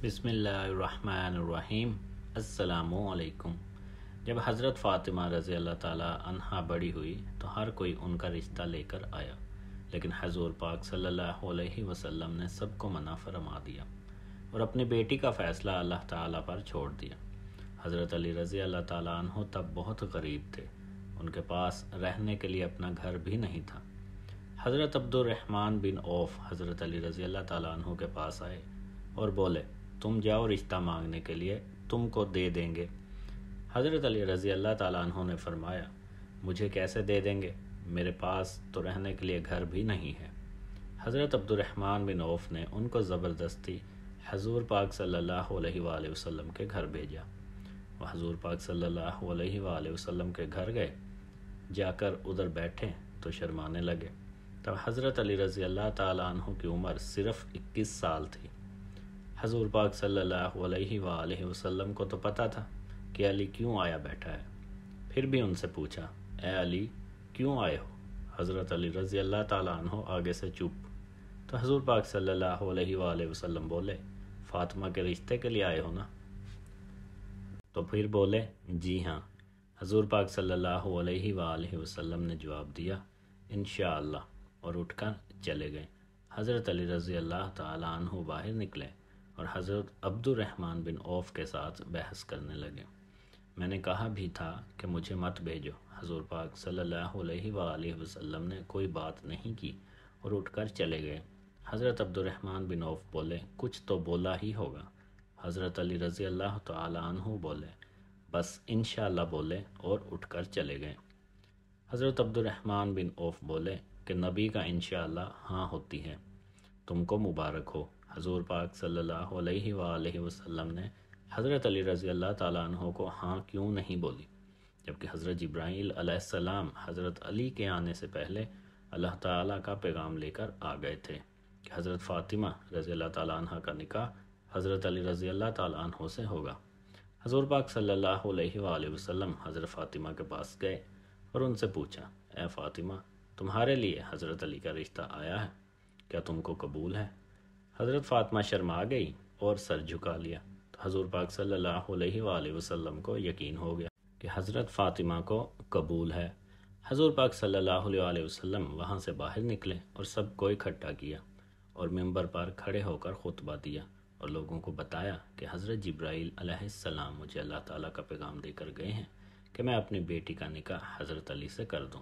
बसमीम अल्लाम जब हज़रत फ़ातिमा रज़ी अल्लाह ताली बड़ी हुई तो हर कोई उनका रिश्ता लेकर आया लेकिन हजूर पाक सल्लल्लाहु अलैहि वसल्लम ने सबको मना फरमा दिया और अपनी बेटी का फ़ैसला अल्लाह ताला पर छोड़ दिया हज़रत अली रज़ी अल्लाह ताली तब बहुत गरीब थे उनके पास रहने के लिए अपना घर भी नहीं था हज़रत अब्दुलरहमान बिन औफ हज़रत अली रज़ी अल्लाह तहों के पास आए और बोले तुम जाओ रिश्ता मांगने के लिए तुमको दे देंगे हज़रत अली रज़ी अल्लाह तु ने फरमाया मुझे कैसे दे देंगे मेरे पास तो रहने के लिए घर भी नहीं है हज़रत अब्दुलरहमान बिन औफ ने उनको ज़बरदस्ती हजूर पाक सल्ला वसम के घर भेजा वह हजूर पाक सल्ला वसम के घर गए जाकर उधर बैठे तो शर्माने लगे तब हज़रत अली रज़ी अल्लाह तु की उम्र सिर्फ़ इक्कीस साल थी हजूर पाक सल्लल्लाहु वसल्लम को तो पता था कि अली क्यों आया बैठा है फिर भी उनसे पूछा ए अली क्यों आए हो हज़रत अली रज़ी अल्लाह तहो आगे से चुप तो हजूर पाक सल्लल्लाहु अलैहि वसल्लम बोले फातिमा के रिश्ते के लिए आए हो ना तो फिर बोले जी हाँ हजूर पाक सल्लल्लाहु अलैहि वसल्लम ने जवाब दिया इन और उठकर चले गए हज़रत अली रज़ी अल्लाह तहों बाहर निकले और हज़रत अब्दुलरहमान बिन औफ के साथ बहस करने लगे मैंने कहा भी था कि मुझे मत भेजो हजूर पाक सल्लल्लाहु अलैहि वसल्लम ने कोई बात नहीं की और उठकर चले गए हज़रत अब्दुलरहमान बिन औफ बोले कुछ तो बोला ही होगा हज़रत अली रज़ी अल्लाह तु बोले बस इन बोले और उठकर चले गए हज़रत अब्दुलरहमान बिन औफ बोले कि नबी का इन हाँ होती है तुमको मुबारक हो हजूर पाक सल्ला वसम वसल्लम ने हज़रत अली रज़ी अल्लाह तु को हाँ क्यों नहीं बोली जबकि हज़रत जब्राईल अलैहिस्सलाम हज़रत अली के आने से पहले अल्लाह ताला का पैगाम लेकर आ गए थे कि हज़रत फ़ातिमा रज़ी अल्लाह तह का निकाह हज़रत अली रज़ी अल्लाह तह से होगा हजूर पाक सल्ला वसम हज़रत फ़ातिमा के पास गए और उनसे पूछा ए फ़ातिमा तुम्हारे लिए हज़रत अली का रिश्ता आया है क्या तुमको कबूल है हज़रत फ़ातिमा शर्मा गई और सर झुका लिया तो हजूर पाक सल्ला वसलम को यकीन हो गया कि हज़रत फ़ातिमा को कबूल है हजूर पाक सल्ला वसलम वहाँ से बाहर निकले और सबको इकट्ठा किया और मेंबर पर खड़े होकर खुतबा दिया और लोगों को बताया कि हज़रत जब्राईल अलैहिस्सलाम मुझे अल्लाह ताला का पैगाम देकर गए हैं कि मैं अपनी बेटी का निकाह हज़रत अली से कर दूँ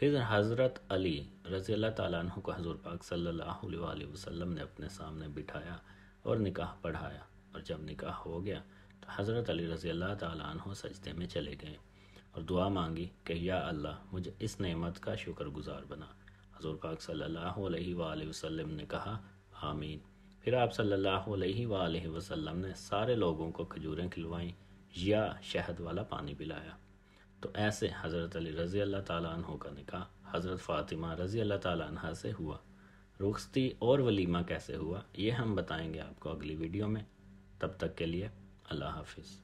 फिर हज़रत अली रज़ी अल्लाह तु को हजूर पाक सल्लल्लाहु अलैहि वसल्लम ने अपने सामने बिठाया और निकाह पढ़ाया और जब निकाह हो गया तो हज़रत अली रज़ी अल्लाह तु सजदे में चले गए और दुआ मांगी कि या अल्लाह मुझे इस नेमत का शुक्रगुजार बना हजूर पाक सल्लल्लाहु अलैहि वसल्लम ने कहा आमीन फिर आप सल्लल्लाहु अलैहि वसल्लम ने सारे लोगों को खजूरें खिलवाईं या शहद वाला पानी पिलाया तो ऐसे हज़रत अली रज़ी अल्लाह तह का निकाह हज़रत फ़ातिमा रज़ी अल्लाह तह से हुआ रुखसती और वलीमा कैसे हुआ ये हम बताएंगे आपको अगली वीडियो में तब तक के लिए अल्लाह हाफिज़